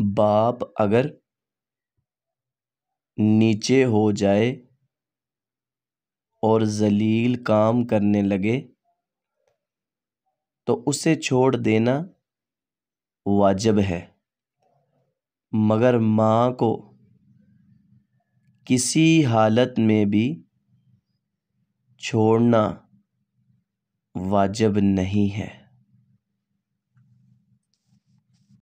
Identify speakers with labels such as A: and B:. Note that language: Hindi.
A: बाप अगर नीचे हो जाए और ज़लील काम करने लगे तो उसे छोड़ देना वाजिब है मगर माँ को किसी हालत में भी छोड़ना वाजिब नहीं है